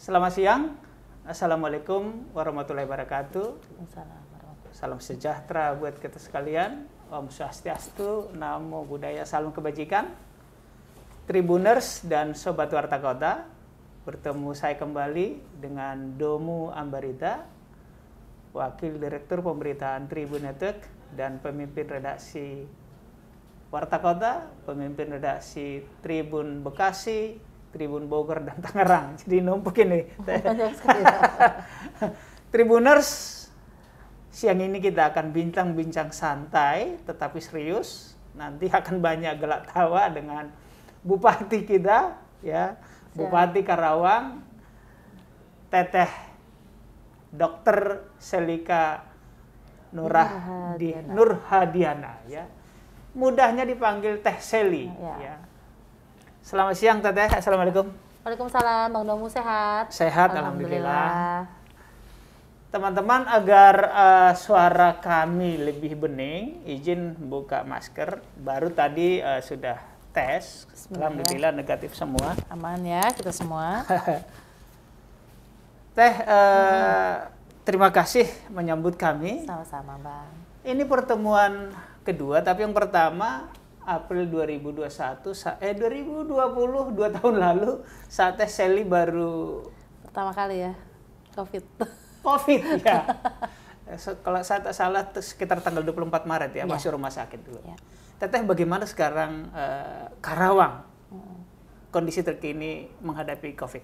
Selamat siang. Assalamualaikum warahmatullahi wabarakatuh. Salam sejahtera buat kita sekalian. Om Swastiastu, Namo Buddhaya, Salam Kebajikan. Tribuners dan Sobat Warta Kota, bertemu saya kembali dengan Domu Ambarita, Wakil Direktur Pemberitaan Tribun Tribunetek dan pemimpin redaksi Warta Kota, pemimpin redaksi Tribun Bekasi, Tribun Bogor dan Tangerang. Jadi numpuk ini. Tribuners, siang ini kita akan bincang-bincang santai tetapi serius. Nanti akan banyak gelak tawa dengan Bupati kita, ya Bupati Karawang, Teteh Dokter Selika Nurah Nurhadiana ya. Mudahnya dipanggil Teh Seli ya. ya. ya. Selamat siang Teteh. Assalamualaikum. Waalaikumsalam Bang Domu sehat. Sehat alhamdulillah. Teman-teman agar uh, suara kami lebih bening, izin buka masker. Baru tadi uh, sudah tes. Alhamdulillah negatif semua. Aman ya kita semua. Teh uh, hmm. terima kasih menyambut kami. Sama-sama Bang. Ini pertemuan kedua, tapi yang pertama April 2021 eh 2020 dua tahun lalu saat teh Sally baru pertama kali ya COVID. COVID ya. Kalau saya tak salah sekitar tanggal 24 Maret ya, ya. masih rumah sakit dulu. Ya. Teteh bagaimana sekarang uh, Karawang hmm. kondisi terkini menghadapi COVID?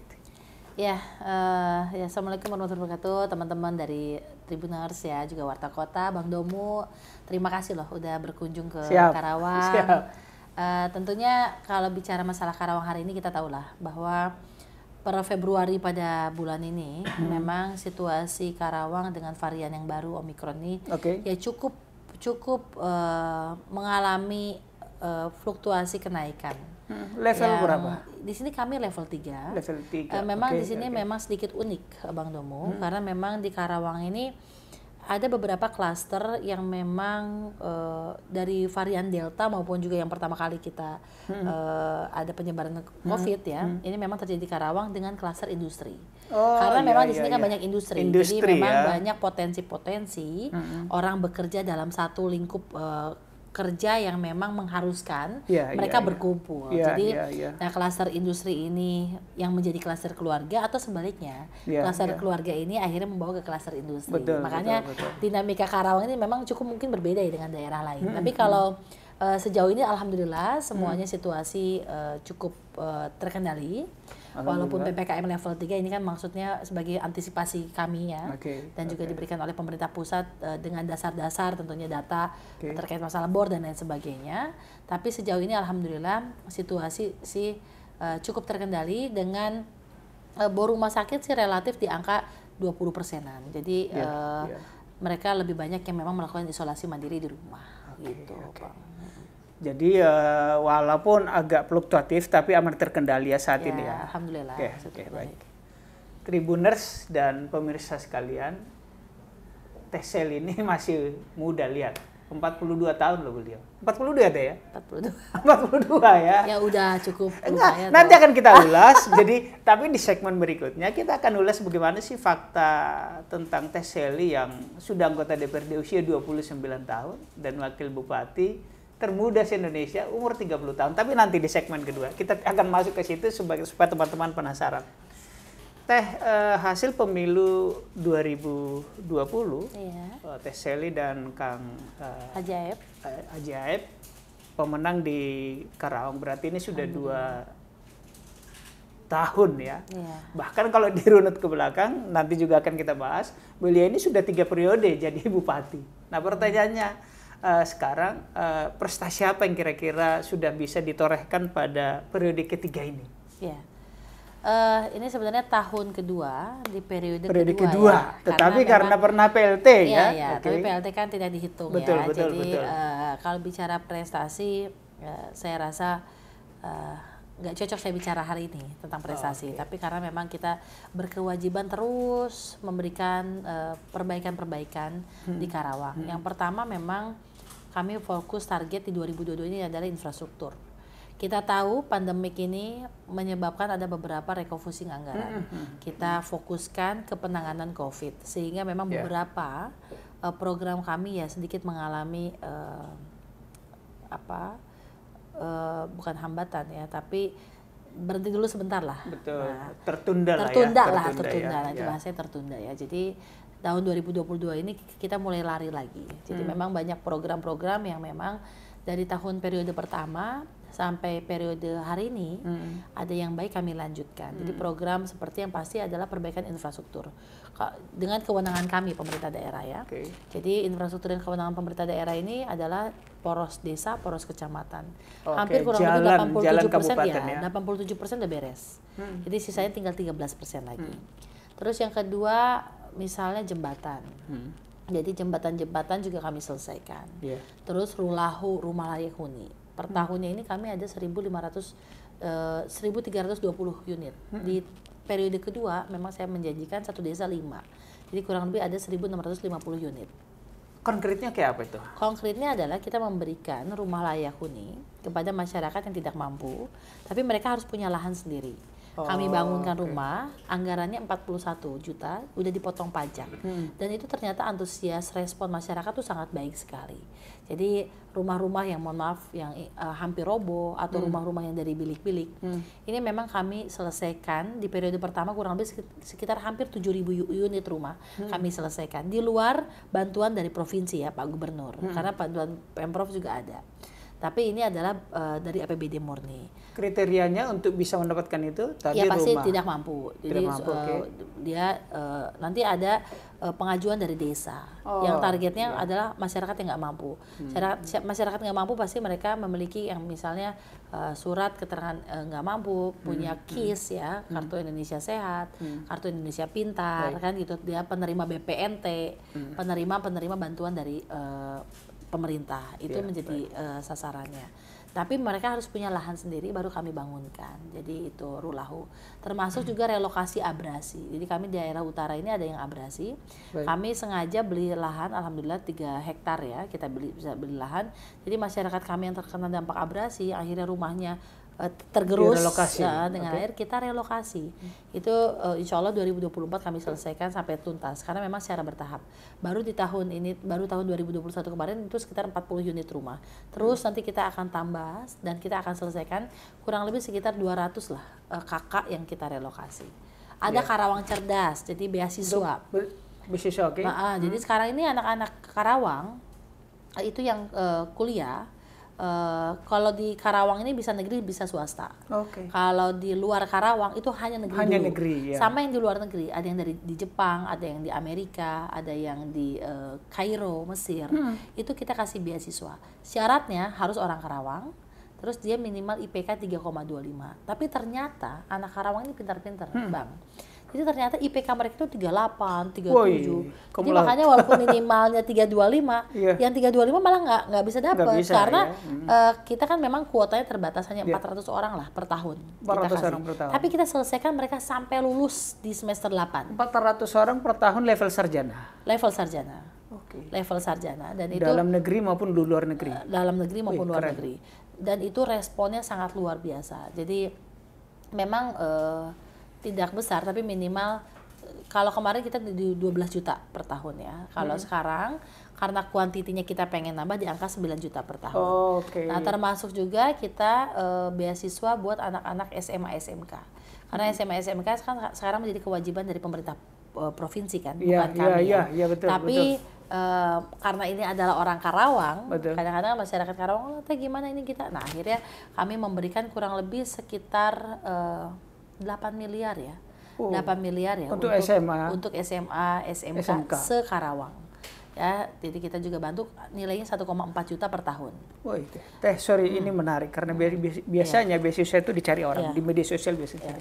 Ya, uh, ya assalamualaikum warahmatullahi wabarakatuh teman-teman dari Tribuners ya, juga Warta Kota, Bang Domu. Terima kasih loh udah berkunjung ke Siap. Karawang. Siap. Uh, tentunya kalau bicara masalah Karawang hari ini kita tahu lah bahwa per Februari pada bulan ini memang situasi Karawang dengan varian yang baru Omikron ini okay. ya cukup cukup uh, mengalami uh, fluktuasi kenaikan Hmm, level yang berapa? Di sini kami level 3. Level 3. Uh, eh, memang okay, di sini okay. memang sedikit unik Bang Domo hmm. karena memang di Karawang ini ada beberapa klaster yang memang uh, dari varian delta maupun juga yang pertama kali kita hmm. uh, ada penyebaran hmm. covid hmm. ya hmm. ini memang terjadi di Karawang dengan klaster industri oh, karena iya, memang di iya, sini kan iya. kan banyak industri, industri jadi ya. memang ya. banyak potensi-potensi hmm. orang bekerja dalam satu lingkup uh, kerja yang memang mengharuskan yeah, iya, mereka yeah, berkumpul. Yeah, Jadi yeah, yeah. nah klaster industri ini yang menjadi klaster keluarga atau sebaliknya, yeah, klaster yeah. keluarga ini akhirnya membawa ke klaster industri. Betul, Makanya betul, betul. dinamika Karawang ini memang cukup mungkin berbeda ya dengan daerah lain. Hmm, Tapi kalau hmm. uh, sejauh ini alhamdulillah mm. semuanya hmm. situasi uh, cukup uh, terkendali walaupun PPKM level 3 ini kan maksudnya sebagai antisipasi kami ya okay. dan juga diberikan oleh pemerintah pusat uh, dengan dasar-dasar tentunya data okay. terkait masalah bor dan lain sebagainya tapi sejauh ini alhamdulillah situasi sih eh, uh, cukup terkendali dengan uh, bor rumah sakit sih relatif di angka 20 persenan jadi yeah, uh, yeah. mereka lebih banyak yang memang melakukan isolasi mandiri di rumah okay, gitu okay. Jadi uh, walaupun agak fluktuatif tapi aman terkendali ya saat ya, ini ya. Alhamdulillah. Oke, okay, okay, baik. Tribuners dan pemirsa sekalian, Tesel ini masih muda lihat. 42 tahun loh beliau. 42 ada ya? 42. 42 ya? ya. Ya udah cukup. Enggak, nanti tahu. akan kita ulas. jadi tapi di segmen berikutnya kita akan ulas bagaimana sih fakta tentang Tes yang sudah anggota DPRD usia 29 tahun dan wakil bupati termuda si indonesia umur 30 tahun. Tapi nanti di segmen kedua kita akan masuk ke situ sebagai supaya teman-teman penasaran. Teh eh, hasil pemilu 2020, iya. eh, Teh Seli dan Kang eh, Ajaib. Eh, Ajaib pemenang di Karawang. Berarti ini sudah Amin. dua tahun ya. Iya. Bahkan kalau dirunut ke belakang, nanti juga akan kita bahas, beliau ini sudah tiga periode jadi bupati. Nah pertanyaannya, Eh, sekarang uh, prestasi apa yang kira-kira sudah bisa ditorehkan pada periode ketiga ini? Ya. Uh, ini sebenarnya tahun kedua di periode, periode kedua, kedua. Ya. tetapi karena, karena pernah PLT iya, ya, iya, okay. tapi PLT kan tidak dihitung ya. betul, ya, betul, jadi betul. Uh, kalau bicara prestasi, uh, saya rasa uh, cocok saya bicara hari ini tentang prestasi, oh, okay. tapi karena memang kita berkewajiban terus memberikan perbaikan-perbaikan uh, hmm. di Karawang. Hmm. Yang pertama memang kami fokus target di 2022 ini adalah infrastruktur. Kita tahu pandemik ini menyebabkan ada beberapa refocusing anggaran. Mm-hmm. Kita fokuskan ke penanganan COVID sehingga memang yeah. beberapa uh, program kami ya sedikit mengalami uh, apa uh, bukan hambatan ya, tapi berhenti dulu sebentar lah. Betul. Nah, tertunda, tertunda lah. Ya. Tertunda lah, tertunda. Ya. Itu bahasanya tertunda ya. Jadi tahun 2022 ini kita mulai lari lagi. Jadi hmm. memang banyak program-program yang memang dari tahun periode pertama sampai periode hari ini hmm. ada yang baik kami lanjutkan. Hmm. Jadi program seperti yang pasti adalah perbaikan infrastruktur dengan kewenangan kami pemerintah daerah ya. Okay. Jadi infrastruktur dan kewenangan pemerintah daerah ini adalah poros desa, poros kecamatan. Okay. Hampir kurang lebih 87 persen ya, ya, 87 persen udah beres. Hmm. Jadi sisanya tinggal 13 persen lagi. Hmm. Terus yang kedua misalnya jembatan. Hmm. Jadi jembatan-jembatan juga kami selesaikan. Yeah. Terus rulahu rumah layak huni. Per hmm. tahunnya ini kami ada 1.500 uh, 1.320 unit. Hmm. Di periode kedua memang saya menjanjikan satu desa lima, Jadi kurang lebih ada 1.650 unit. Konkretnya kayak apa itu? Konkretnya adalah kita memberikan rumah layak huni kepada masyarakat yang tidak mampu, tapi mereka harus punya lahan sendiri. Kami oh, bangunkan okay. rumah, anggarannya 41 juta, udah dipotong pajak. Hmm. Dan itu ternyata antusias respon masyarakat tuh sangat baik sekali. Jadi rumah-rumah yang mohon maaf yang uh, hampir robo atau hmm. rumah-rumah hmm. yang dari bilik-bilik. Hmm. Ini memang kami selesaikan di periode pertama kurang lebih sekitar hampir 7000 unit rumah hmm. kami selesaikan. Di luar bantuan dari provinsi ya Pak Gubernur. Hmm. Karena bantuan Pemprov juga ada tapi ini adalah uh, dari APBD murni. Kriterianya untuk bisa mendapatkan itu tadi ya, pasti tidak mampu. Jadi tidak mampu, uh, eh, okay. dia uh, nanti ada uh, pengajuan dari desa oh, yang targetnya ya. adalah masyarakat yang nggak mampu. Hmm. Masyarakat nggak mampu pasti mereka memiliki yang misalnya uh, surat keterangan nggak uh, mampu, hmm, punya hmm. KIS ya, hmm. kartu hmm. Indonesia Sehat, hmm. kartu Indonesia Pintar, Baik. kan gitu. Dia penerima BPNT, hmm. penerima penerima bantuan dari uh, pemerintah itu yeah, menjadi right. uh, eh, sasarannya. Tapi mereka harus punya lahan sendiri baru kami bangunkan. Jadi itu rulahu. Termasuk hmm. juga relokasi abrasi. Jadi kami di daerah utara ini ada yang abrasi. Baik. Kami sengaja beli lahan alhamdulillah 3 hektar ya. Kita beli bisa beli lahan. Jadi masyarakat kami yang terkena dampak abrasi akhirnya rumahnya Eh, tergerus relokasi. Uh, eh, dengan okay. air kita relokasi hmm. itu uh, insya Allah 2024 kami selesaikan sampai tuntas karena memang secara bertahap baru di tahun ini baru tahun 2021 kemarin itu sekitar 40 unit rumah terus hmm. nanti kita akan tambah dan kita akan selesaikan kurang lebih sekitar 200 lah uh, kakak yang kita relokasi ada yeah. Karawang cerdas jadi beasiswa beasiswa oke okay. nah, uh, hmm. jadi sekarang ini anak-anak Karawang itu yang uh, kuliah Uh, kalau di Karawang ini bisa negeri bisa swasta. Okay. Kalau di luar Karawang itu hanya negeri. Hanya dulu. negeri. Ya. Sama yang di luar negeri, ada yang dari di Jepang, ada yang di Amerika, ada yang di uh, Kairo, Mesir. Hmm. Itu kita kasih beasiswa. Syaratnya harus orang Karawang, terus dia minimal IPK 3,25. Tapi ternyata anak Karawang ini pintar-pintar, hmm. Bang itu ternyata IPK mereka itu 38, 37. Woy, Jadi makanya walaupun minimalnya 325, yeah. yang 325 malah nggak nggak bisa dapat karena ya. uh, kita kan memang kuotanya terbatas hanya yeah. Iya. 400 orang lah per tahun. 400 kita orang per tahun. Tapi kita selesaikan mereka sampai lulus di semester 8. 400 orang per tahun level sarjana. Level sarjana. Okay. level sarjana dan dalam itu dalam negeri maupun luar negeri uh, dalam negeri maupun Wih, luar keren. negeri dan itu responnya sangat luar biasa jadi memang uh, tidak besar tapi minimal kalau kemarin kita di 12 juta per tahun ya. Kalau hmm. sekarang karena kuantitinya kita pengen nambah di angka 9 juta per tahun. Oh, okay. Nah, termasuk juga kita e, beasiswa buat anak-anak SMA SMK. Karena hmm. SMA SMK kan sekarang menjadi kewajiban dari pemerintah e, provinsi kan, yeah, bukan iya, kami. Yeah, ya. yeah, iya, betul, Tapi betul. Uh, karena ini adalah orang Karawang, kadang-kadang masyarakat Karawang, oh, gimana ini kita?" Nah, akhirnya kami memberikan kurang lebih sekitar uh, 8 miliar ya. Oh, 8 miliar ya untuk, untuk SMA. Untuk SMA, SMK, SMK. Sekarawang. ya jadi kita juga bantu nilainya 1,4 juta per tahun. Woi teh, sorry hmm. ini menarik karena hmm. biasanya yeah. beasiswa itu dicari orang yeah. di media sosial biasanya. Yeah.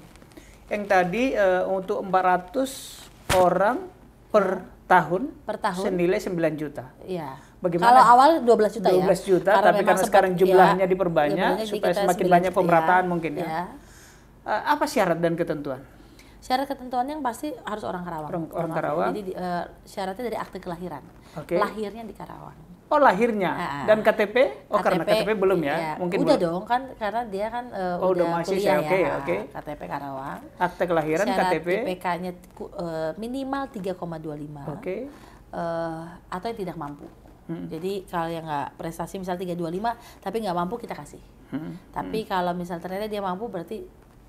Yang tadi uh, untuk 400 orang per iya. tahun per tahun senilai 9 juta. Iya. Yeah. Bagaimana? Kalau awal 12 juta 12 ya. 12 juta karena tapi karena sekarang jumlahnya ya, diperbanyak supaya semakin banyak iya. pemerataan ya, mungkin ya. ya uh, apa syarat dan ketentuan? Syarat ketentuannya yang pasti harus orang Karawang. Orang, orang Karawang. Jadi uh, syaratnya dari akte kelahiran. Okay. Lahirnya di Karawang. Oh lahirnya ah, ah. dan KTP? Oh KTP, karena KTP belum ya? Iya. Mungkin udah belum. dong kan karena dia kan uh, oh, udah masih kuliah okay, ya. Okay. KTP Karawang. Akte kelahiran Syarat KTP. IPK-nya uh, minimal 3,25. Oke. Okay. Uh, atau yang tidak mampu. Hmm. Jadi kalau yang nggak prestasi misal 325 tapi nggak mampu kita kasih. Hmm. Tapi hmm. kalau misal ternyata dia mampu berarti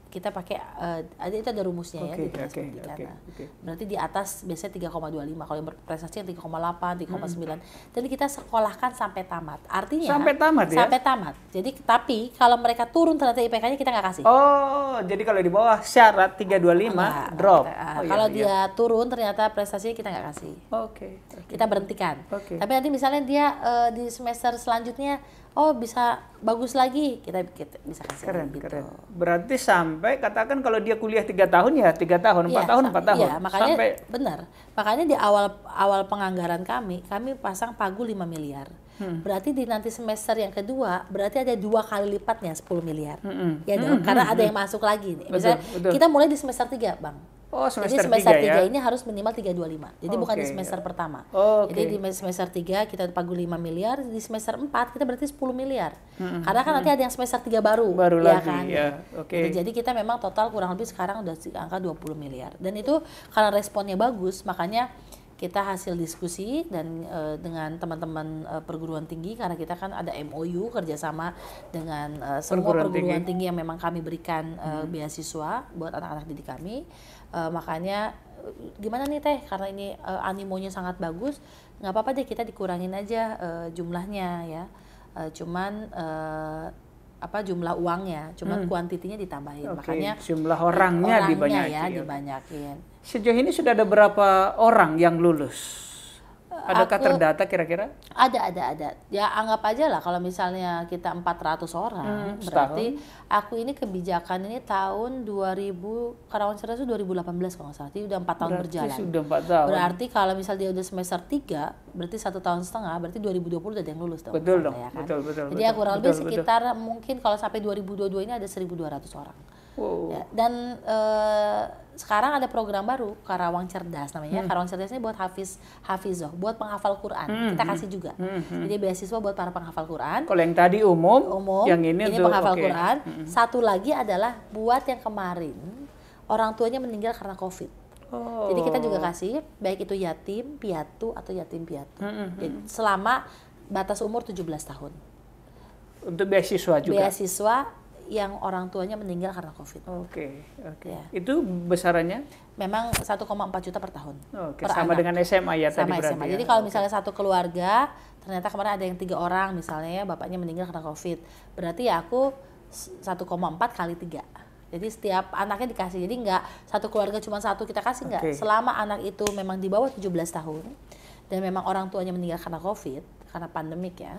kita pakai uh, ada itu ada rumusnya okay, ya di dinas okay, pendidikan. Okay, okay. Berarti di atas biasanya 3,25 kalau yang berprestasi yang 3,8, 3,9. Hmm. Jadi kita sekolahkan sampai tamat. Artinya sampai tamat ya? Sampai tamat. Jadi tapi kalau mereka turun ternyata IPK-nya kita nggak kasih. Oh, jadi kalau di bawah syarat 325 enggak, drop. Enggak. Oh, iya, kalau iya, dia turun ternyata prestasinya kita nggak kasih. Oke. Okay, okay. Kita berhentikan. Okay. Tapi nanti misalnya dia uh, di semester selanjutnya oh bisa bagus lagi kita, kita bisa kasih keren, gitu. Keren. Berarti sampai sampai katakan kalau dia kuliah tiga tahun ya tiga tahun empat ya, tahun empat tahun ya, makanya sampai benar makanya di awal awal penganggaran kami kami pasang pagu 5 miliar hmm. berarti di nanti semester yang kedua berarti ada dua kali lipatnya 10 miliar hmm, hmm, ya dong hmm, hmm karena hmm, ada yang masuk lagi nih misalnya kita mulai di semester tiga bang Oh, semester Jadi semester 3, 3 ya? ini harus minimal 325. Jadi okay. bukan di semester ya. pertama. Oh, okay. Jadi di semester 3 kita pagu 5 miliar, di semester 4 kita berarti 10 miliar. Hmm, Karena kan hmm. nanti hmm. ada yang semester 3 baru. Baru ya lagi, kan? ya. Okay. Jadi, gitu. jadi kita memang total kurang lebih sekarang udah angka 20 miliar. Dan itu karena responnya bagus, makanya kita hasil diskusi dan uh, dengan teman-teman uh, perguruan tinggi karena kita kan ada MOU kerjasama dengan uh, semua perguruan, perguruan tinggi. tinggi yang memang kami berikan uh, hmm. beasiswa buat anak-anak didik kami uh, makanya gimana nih teh karena ini uh, animonya sangat bagus nggak apa-apa deh kita dikurangin aja uh, jumlahnya ya uh, cuman uh, apa jumlah uangnya cuman hmm. kuantitinya ditambahin okay. makanya jumlah orangnya, orangnya dibanyakin ya dibanyakin Sejauh ini sudah ada berapa orang yang lulus? Eh, Adakah aku, terdata kira-kira? Ada, ada, ada. Ya anggap aja lah kalau misalnya kita 400 orang, hmm, berarti aku ini kebijakan ini tahun 2000, Karawang Cerdas itu 2018 kalau nggak salah, jadi udah 4 tahun berarti berjalan. sudah 4 tahun. Berarti kalau misal dia udah semester 3, berarti satu tahun setengah, berarti 2020 udah ada yang lulus dong. Betul dong, ya kan? betul, betul. Jadi aku ya kurang lebih sekitar betul. mungkin kalau sampai 2022 ini ada 1.200 orang. Wow. Ya, dan... Uh, sekarang ada program baru Karawang Cerdas namanya. Hmm. Karawang Cerdas ini buat hafiz hafizoh, buat penghafal Quran. Hmm. Kita hmm. kasih juga. Hmm, hmm, hmm. Jadi beasiswa buat para penghafal Quran. Kalau yang tadi umum, umum yang ini, ini tuh, penghafal okay. Quran. Hmm. Satu lagi adalah buat yang kemarin orang tuanya meninggal karena Covid. Oh. Jadi kita juga oh. kasih baik itu yatim, piatu atau yatim piatu. Hmm, Jadi, Selama batas umur 17 tahun. Untuk beasiswa juga. Beasiswa yang orang tuanya meninggal karena COVID. Oke, okay, oke. Okay. Ya. Itu besarannya? Memang 1,4 juta per tahun. Oke, okay, per sama anak. dengan SMA ya sama tadi berarti. SMA. Ya. Jadi kalau misalnya okay. satu keluarga, ternyata kemarin ada yang tiga orang misalnya ya, bapaknya meninggal karena COVID. Berarti ya aku 1,4 kali tiga. Jadi setiap anaknya dikasih. Jadi enggak satu keluarga cuma satu kita kasih enggak. Okay. Selama anak itu memang di bawah 17 tahun dan memang orang tuanya meninggal karena COVID, karena pandemik ya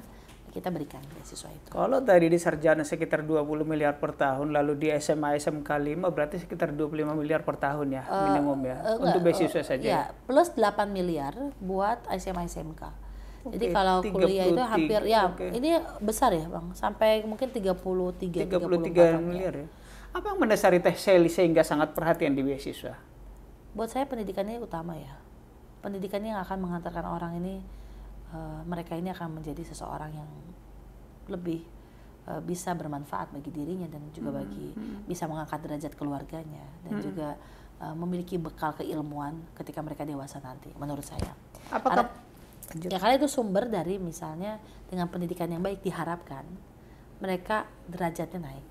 kita berikan beasiswa itu. Kalau tadi di sarjana sekitar 20 miliar per tahun, lalu di SMA SMK 5 berarti sekitar 25 miliar per tahun ya uh, minimum ya uh, untuk beasiswa uh, saja. Iya, ya, plus 8 miliar buat SMA SMK. Okay, Jadi kalau 33, kuliah itu hampir ya okay. ini besar ya, Bang. Sampai mungkin 33 33 miliar ya. ya. Apa yang mendasari Teh seli sehingga sangat perhatian di beasiswa? Buat saya pendidikannya utama ya. Pendidikannya yang akan mengantarkan orang ini uh, mereka ini akan menjadi seseorang yang lebih uh, bisa bermanfaat bagi dirinya dan juga hmm, bagi hmm. bisa mengangkat derajat keluarganya dan hmm. juga uh, memiliki bekal keilmuan ketika mereka dewasa nanti menurut saya. Apakah Ada, Ya karena itu sumber dari misalnya dengan pendidikan yang baik diharapkan mereka derajatnya naik.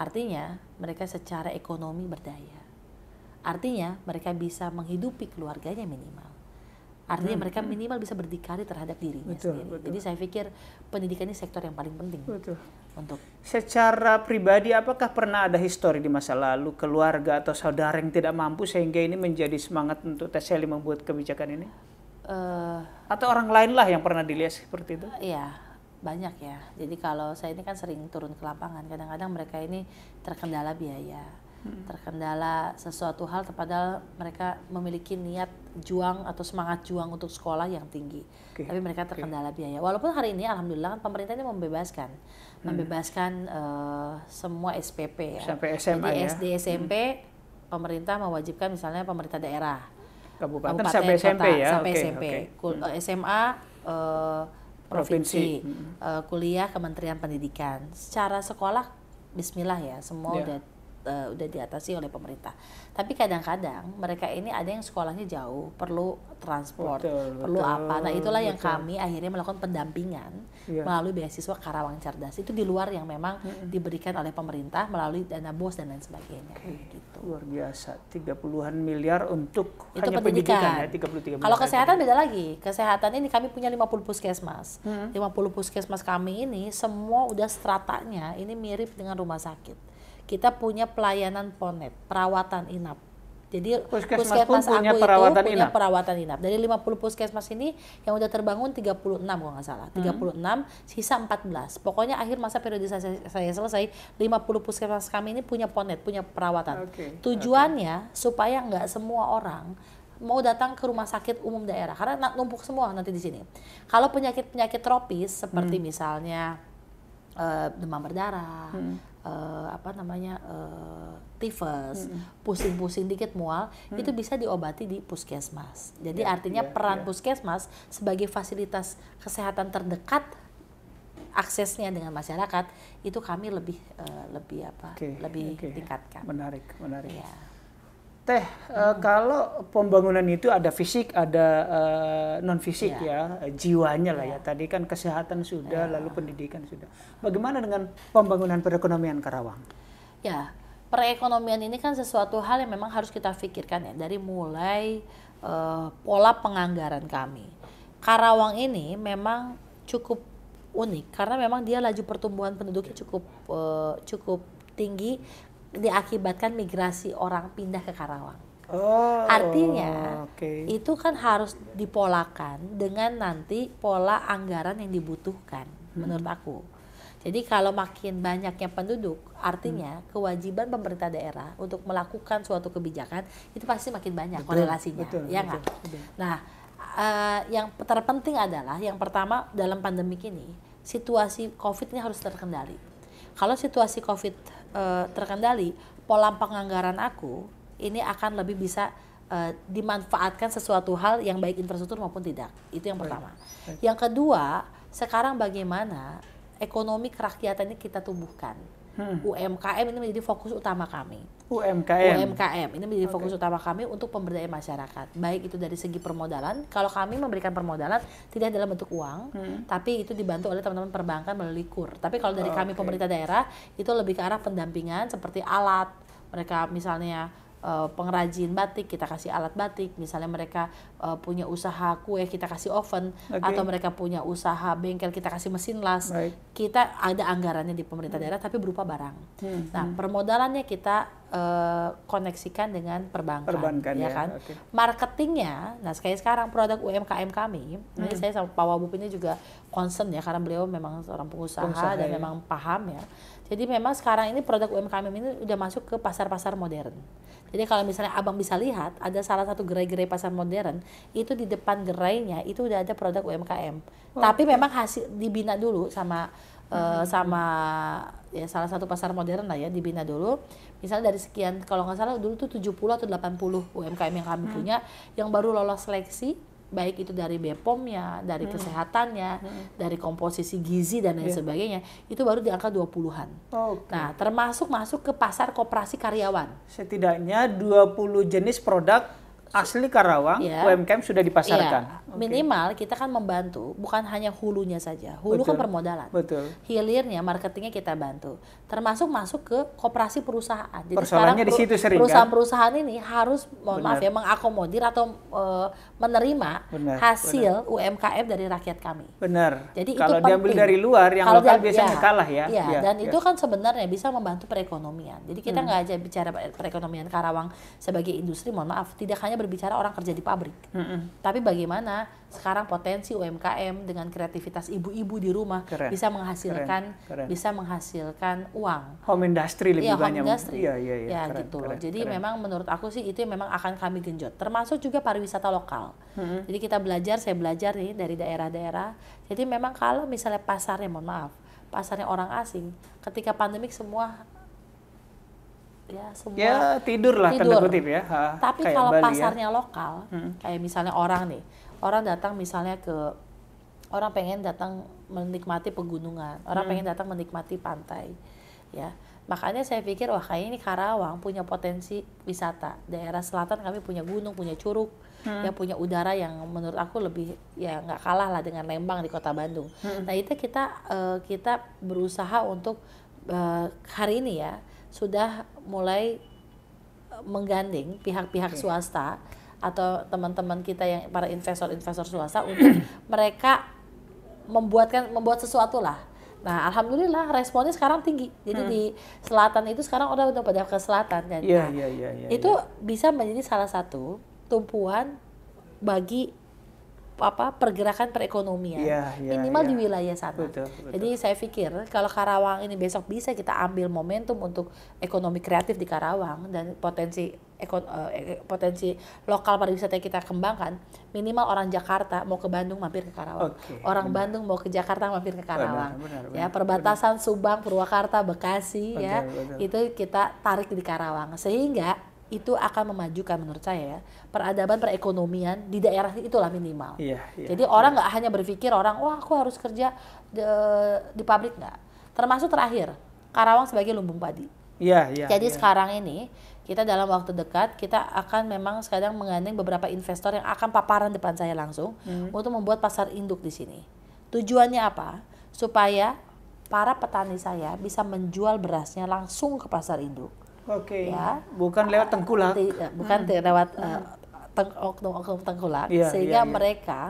Artinya mereka secara ekonomi berdaya. Artinya mereka bisa menghidupi keluarganya minimal artinya hmm. mereka minimal bisa berdikari terhadap dirinya jadi saya pikir pendidikan ini sektor yang paling penting betul. untuk secara pribadi apakah pernah ada histori di masa lalu keluarga atau saudara yang tidak mampu sehingga ini menjadi semangat untuk TSL membuat kebijakan ini uh, atau orang lainlah yang pernah dilihat seperti itu eh, iya banyak ya jadi kalau saya ini kan sering turun ke lapangan kadang-kadang mereka ini terkendala biaya hmm. terkendala sesuatu hal padahal mereka memiliki niat juang atau semangat juang untuk sekolah yang tinggi okay. tapi mereka terkendala okay. biaya walaupun hari ini alhamdulillah kan pemerintah ini membebaskan hmm. membebaskan uh, semua SPP ya sampai SMA Jadi ya SD SMP hmm. pemerintah mewajibkan misalnya pemerintah daerah kabupaten, kabupaten sampai kota, SMP ya sampai okay, SMP okay. Hmm. Eh, SMA uh, eh, provinsi, provinsi. Hmm. Uh, kuliah Kementerian Pendidikan secara sekolah Bismillah ya semua yeah. udah uh, udah diatasi oleh pemerintah. Tapi kadang-kadang mereka ini ada yang sekolahnya jauh, perlu transport, betul, perlu apa. Nah, itulah betul. yang kami akhirnya melakukan pendampingan yeah. melalui beasiswa Karawang Cerdas. Itu di luar yang memang mm-hmm. diberikan oleh pemerintah melalui dana BOS dan lain sebagainya. Okay. Gitu. Luar biasa, 30-an miliar untuk itu hanya pendidikan, pendidikan ya, Kalau kesehatan beda lagi. Kesehatan ini kami punya 50 puskesmas. Mm-hmm. 50 puskesmas kami ini semua udah stratanya ini mirip dengan rumah sakit kita punya pelayanan ponet, perawatan inap. Jadi puskesmas, puskesmas pun punya aku perawatan itu punya perawatan inap. Dari 50 puskesmas ini yang udah terbangun 36 kalau nggak salah, 36 hmm. sisa 14. Pokoknya akhir masa periode saya selesai, 50 puskesmas kami ini punya ponet, punya perawatan. Okay. Tujuannya okay. supaya nggak semua orang mau datang ke rumah sakit umum daerah karena numpuk semua nanti di sini. Kalau penyakit-penyakit tropis seperti hmm. misalnya eh, demam berdarah, hmm uh, apa namanya uh, tifus, hmm. pusing-pusing dikit mual, hmm. itu bisa diobati di puskesmas. Jadi yeah, artinya yeah, peran yeah. puskesmas sebagai fasilitas kesehatan terdekat aksesnya dengan masyarakat itu kami lebih uh, lebih apa? Okay, lebih okay. tingkatkan. Menarik, menarik. Ya. Teh, hmm. kalau pembangunan itu ada fisik, ada uh, eh, non fisik iya. ya, ya jiwanya lah ya. ya. Tadi kan kesehatan sudah, ya. lalu pendidikan sudah. Bagaimana dengan pembangunan perekonomian Karawang? Ya, perekonomian ini kan sesuatu hal yang memang harus kita pikirkan ya dari mulai uh, pola penganggaran kami. Karawang ini memang cukup unik karena memang dia laju pertumbuhan penduduknya cukup uh, cukup tinggi diakibatkan migrasi orang pindah ke Karawang. Oh, Artinya okay. itu kan harus dipolakan dengan nanti pola anggaran yang dibutuhkan hmm. menurut aku. Jadi kalau makin banyaknya penduduk, artinya hmm. kewajiban pemerintah daerah untuk melakukan suatu kebijakan itu pasti makin banyak betul, korelasinya, betul, ya nggak? Nah, uh, yang terpenting adalah yang pertama dalam pandemi ini situasi COVID ini harus terkendali. Kalau situasi COVID uh, terkendali, pola penganggaran aku ini akan lebih bisa uh, dimanfaatkan sesuatu hal yang baik infrastruktur maupun tidak. Itu yang pertama. Yang kedua, sekarang bagaimana ekonomi kerakyatan ini kita tumbuhkan UMKM ini menjadi fokus utama kami. UMKM. UMKM ini menjadi okay. fokus utama kami untuk pemberdayaan masyarakat. Baik itu dari segi permodalan, kalau kami memberikan permodalan tidak dalam bentuk uang, hmm. tapi itu dibantu oleh teman-teman perbankan melalui kur. Tapi kalau dari okay. kami pemerintah daerah itu lebih ke arah pendampingan seperti alat mereka misalnya uh, pengrajin batik kita kasih alat batik misalnya mereka uh, punya usaha kue kita kasih oven okay. atau mereka punya usaha bengkel kita kasih mesin las right. kita ada anggarannya di pemerintah hmm. daerah tapi berupa barang hmm. nah hmm. permodalannya kita Eh, koneksikan dengan perbankan, perbankan ya, ya kan. Okay. Marketingnya, nah kayak sekarang produk UMKM kami, hmm. ini saya sama Pak Wabup ini juga concern ya karena beliau memang seorang pengusaha, pengusaha dan ya. memang paham ya. Jadi memang sekarang ini produk UMKM ini udah masuk ke pasar-pasar modern. Jadi kalau misalnya abang bisa lihat ada salah satu gerai-gerai pasar modern itu di depan gerainya itu udah ada produk UMKM. Oh, Tapi memang hasil dibina dulu sama uh, sama ya salah satu pasar modern lah ya dibina dulu misalnya dari sekian kalau nggak salah dulu tuh 70 atau 80 UMKM yang kami hmm. punya yang baru lolos seleksi baik itu dari bpom ya dari hmm. kesehatannya, hmm. dari komposisi gizi dan lain yeah. sebagainya, itu baru di angka 20-an. Oh, okay. Nah, termasuk masuk ke pasar koperasi karyawan. Setidaknya 20 jenis produk asli Karawang yeah. UMKM sudah dipasarkan. Yeah minimal kita kan membantu bukan hanya hulunya saja hulu kan betul. kan permodalan betul hilirnya marketingnya kita bantu termasuk masuk ke kooperasi perusahaan jadi sekarang di situ sering kan? perusahaan-perusahaan ini harus mohon maaf ya mengakomodir atau e, menerima benar, hasil benar. UMKM dari rakyat kami benar jadi kalau itu diambil dari luar yang kalau lokal biasanya ya, kalah ya, ya, ya dan ya. itu kan sebenarnya bisa membantu perekonomian jadi kita hmm. nggak hmm. aja bicara perekonomian Karawang sebagai industri mohon maaf tidak hanya berbicara orang kerja di pabrik hmm. tapi bagaimana sekarang potensi UMKM dengan kreativitas ibu-ibu di rumah keren, bisa menghasilkan keren, keren. bisa menghasilkan uang. Home industry lebih ya, banyak. industry. ya ya ya, Ya, keren, gitu keren, Jadi keren. memang menurut aku sih itu yang memang akan kami genjot. Termasuk juga pariwisata lokal. Hmm. Jadi kita belajar, saya belajar nih dari daerah-daerah. Jadi memang kalau misalnya pasarnya mohon maaf, pasarnya orang asing ketika pandemik semua ya semua ya tidur lah tidur. tanda kutip ya ha, tapi kayak kalau Bali, ya. pasarnya ya. lokal hmm. kayak misalnya orang nih orang datang misalnya ke orang pengen datang menikmati pegunungan orang hmm. pengen datang menikmati pantai ya makanya saya pikir wah kayaknya ini Karawang punya potensi wisata daerah selatan kami punya gunung punya curug hmm. yang punya udara yang menurut aku lebih ya nggak kalah lah dengan Lembang di kota Bandung hmm. nah itu kita uh, kita berusaha untuk uh, hari ini ya sudah mulai eh, menggandeng pihak-pihak okay. swasta atau teman-teman kita yang para investor-investor swasta untuk mereka membuatkan membuat sesuatu lah. Nah, alhamdulillah responnya sekarang tinggi. Jadi hmm. di selatan itu sekarang orang udah pada ke selatan dan yeah, nah, iya, yeah, yeah, yeah, itu yeah. bisa menjadi salah satu tumpuan bagi apa pergerakan perekonomian yeah, yeah, minimal yeah. di iya. wilayah sana. Betul, betul. Jadi saya pikir kalau Karawang ini besok bisa kita ambil momentum untuk ekonomi kreatif di Karawang dan potensi ekon eh, eh potensi lokal pariwisata yang kita kembangkan, minimal orang Jakarta mau ke Bandung mampir ke Karawang. Okay, orang benar. Bandung mau ke Jakarta mampir ke Karawang. Benar, benar, ya, benar, ya, perbatasan benar. Subang, Purwakarta, Bekasi ya, benar, ya. Benar. Itu kita tarik di Karawang sehingga itu akan memajukan menurut saya ya peradaban perekonomian di daerah itulah minimal. Iya, iya, Jadi iya. orang nggak hanya berpikir orang wah aku harus kerja di, di pabrik nggak. Termasuk terakhir Karawang sebagai lumbung padi. Iya iya. Jadi iya. sekarang ini kita dalam waktu dekat kita akan memang sekarang menggandeng beberapa investor yang akan paparan depan saya langsung hmm. untuk membuat pasar induk di sini. Tujuannya apa? Supaya para petani saya bisa menjual berasnya langsung ke pasar induk Oke. Okay. Ya. Bukan lewat ah, tengkulak. Ya, bukan hmm. lewat uh, teng oknum-oknum tengkulak. Yeah, sehingga yeah, yeah. mereka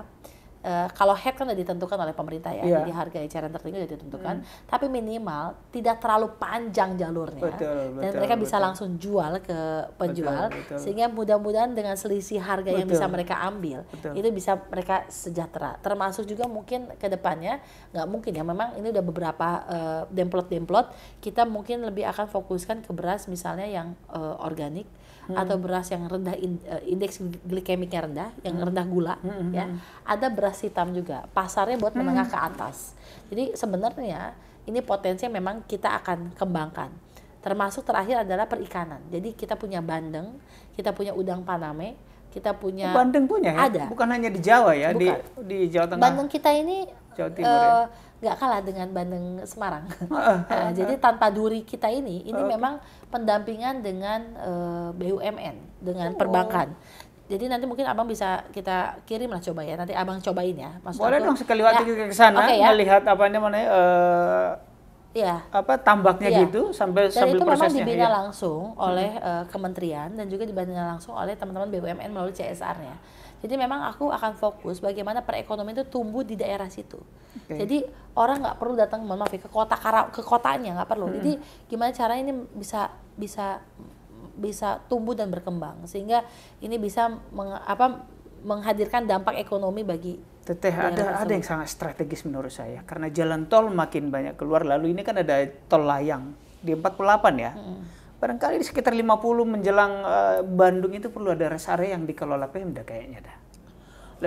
Eh, kalau head kan sudah ditentukan oleh pemerintah ya, yeah. jadi harga eceran tertinggi sudah ditentukan. Mm. Tapi minimal tidak terlalu panjang jalurnya, betul, betul, dan mereka betul. bisa langsung jual ke penjual, betul, betul. sehingga mudah-mudahan dengan selisih harga betul. yang bisa mereka ambil, betul. itu bisa mereka sejahtera. Termasuk juga mungkin kedepannya nggak mungkin ya, memang ini udah beberapa uh, demplot-demplot kita mungkin lebih akan fokuskan ke beras misalnya yang uh, organik hmm. atau beras yang rendah in, uh, indeks glikemiknya rendah, yang hmm. rendah gula hmm. hmm ya. Hmm. Ada beras hitam juga. Pasarnya buat hmm. menengah ke atas. Jadi sebenarnya ini potensi yang memang kita akan kembangkan. Termasuk terakhir adalah perikanan. Jadi kita punya bandeng, kita punya udang paname, kita punya Bandeng punya ya? Ada. Bukan hanya di Jawa ya, Bukan. di di Jawa Tengah. Bandeng kita ini Jawa Timur uh, ya eh, nggak kalah dengan Bandeng Semarang. nah, jadi tanpa duri kita ini, ini okay. memang pendampingan dengan uh, eh, BUMN, dengan oh. perbankan. Jadi nanti mungkin abang bisa kita kirim lah coba ya. Nanti abang cobain ya. Maksud Boleh aku, dong sekali waktu ya, ke sana okay ya. melihat apa namanya uh, ya. apa tambaknya ya. gitu sampai dan sambil itu memang dibina ya. langsung oleh hmm. uh, kementerian dan juga dibina langsung oleh teman-teman BUMN melalui CSR-nya. Jadi memang aku akan fokus bagaimana perekonomian itu tumbuh di daerah situ. Okay. Jadi orang nggak perlu datang mohon maaf ya, ke kota ke kotanya nggak perlu. Hmm. Jadi gimana caranya ini bisa bisa bisa tumbuh dan berkembang sehingga ini bisa meng, apa menghadirkan dampak ekonomi bagi Teteh ada tersebut. ada yang sangat strategis menurut saya karena jalan tol makin banyak keluar lalu ini kan ada tol layang di 48 ya. Hmm barangkali di sekitar 50 menjelang uh, Bandung itu perlu ada rest area yang dikelola Pemda kayaknya dah.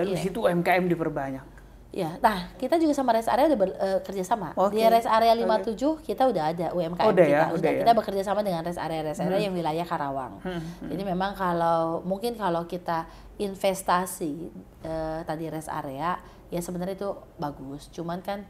Lalu yeah. di situ UMKM diperbanyak. Ya, nah kita juga sama rest area udah ber, uh, kerjasama. Okay. Di rest area 57 okay. kita udah ada UMKM oh, udah kita. Ya, udah, udah ya. kita bekerja sama dengan rest area rest area hmm. yang wilayah Karawang. Hmm, hmm. hmm. Jadi memang kalau mungkin kalau kita investasi uh, tadi rest area ya sebenarnya itu bagus. Cuman kan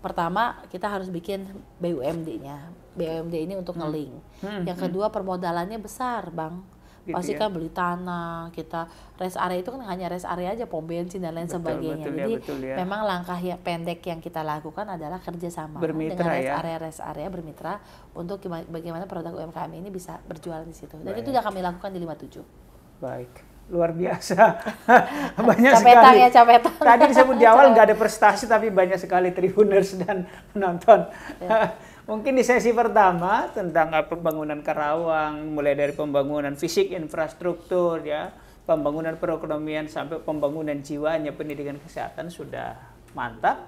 pertama kita harus bikin BUMD-nya. BUMD ini untuk hmm. ngeling. Hmm. Yang hmm. kedua permodalannya besar, Bang. Gitu Pasti kan ya? kan beli tanah, kita rest area itu kan hanya rest area aja pom bensin dan lain betul, sebagainya. Betul, ya, Jadi betul, ya. memang langkah yang pendek yang kita lakukan adalah kerjasama bermitra, dengan rest ya? rest area bermitra untuk bagaimana produk UMKM ini bisa berjualan di situ. Dan Baik. itu sudah kami lakukan di 57. Baik luar biasa banyak capetang sekali ya, capetang. tadi disebut di awal nggak ada prestasi tapi banyak sekali tribuners dan penonton ya. Mungkin di sesi pertama tentang eh, pembangunan Karawang, mulai dari pembangunan fisik infrastruktur ya, pembangunan perekonomian sampai pembangunan jiwanya, pendidikan kesehatan sudah mantap.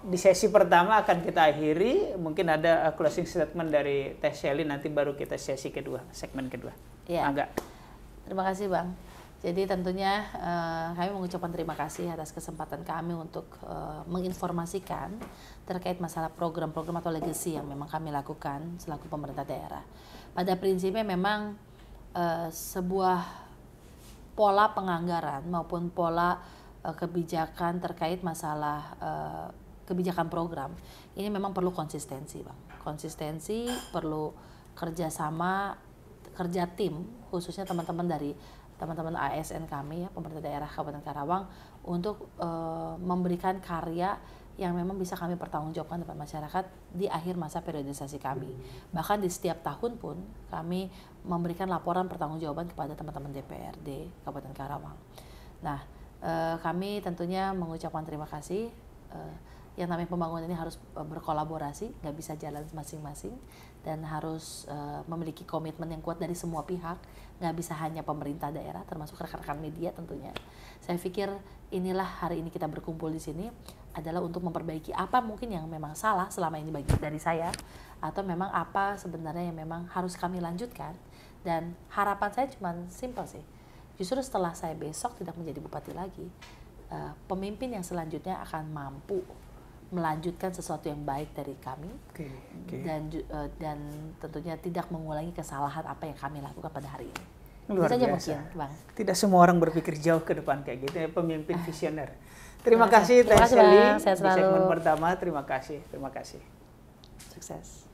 Di sesi pertama akan kita akhiri, mungkin ada eh, closing statement dari Teh Shelly nanti baru kita sesi kedua, segmen kedua. Iya. Terima kasih, Bang. Jadi tentunya uh, kami mengucapkan terima kasih atas kesempatan kami untuk uh, menginformasikan terkait masalah program-program atau legacy yang memang kami lakukan selaku pemerintah daerah. Pada prinsipnya memang uh, sebuah pola penganggaran maupun pola uh, kebijakan terkait masalah uh, kebijakan program ini memang perlu konsistensi, bang. Konsistensi perlu kerjasama kerja tim khususnya teman-teman dari teman-teman ASN kami ya pemerintah daerah Kabupaten Karawang untuk uh, memberikan karya yang memang bisa kami pertanggungjawabkan kepada masyarakat di akhir masa periodisasi kami. Bahkan di setiap tahun pun kami memberikan laporan pertanggungjawaban kepada teman-teman DPRD Kabupaten Karawang. Nah, eh, kami tentunya mengucapkan terima kasih eh, yang namanya pembangunan ini harus eh, berkolaborasi, nggak bisa jalan masing-masing, dan harus uh, memiliki komitmen yang kuat dari semua pihak, nggak bisa hanya pemerintah daerah, termasuk rekan-rekan media tentunya. Saya pikir inilah hari ini kita berkumpul di sini adalah untuk memperbaiki apa mungkin yang memang salah selama ini bagi dari saya, atau memang apa sebenarnya yang memang harus kami lanjutkan. Dan harapan saya cuma simpel sih, justru setelah saya besok tidak menjadi bupati lagi, eh, pemimpin yang selanjutnya akan mampu melanjutkan sesuatu yang baik dari kami okay, okay. dan uh, dan tentunya tidak mengulangi kesalahan apa yang kami lakukan pada hari ini. Luar biasa. mungkin, Bang. Tidak semua orang berpikir jauh ke depan kayak gitu ya, pemimpin ah. visioner. Terima, terima kasih Teh Sally, di segmen pertama. Terima kasih, terima kasih. Sukses.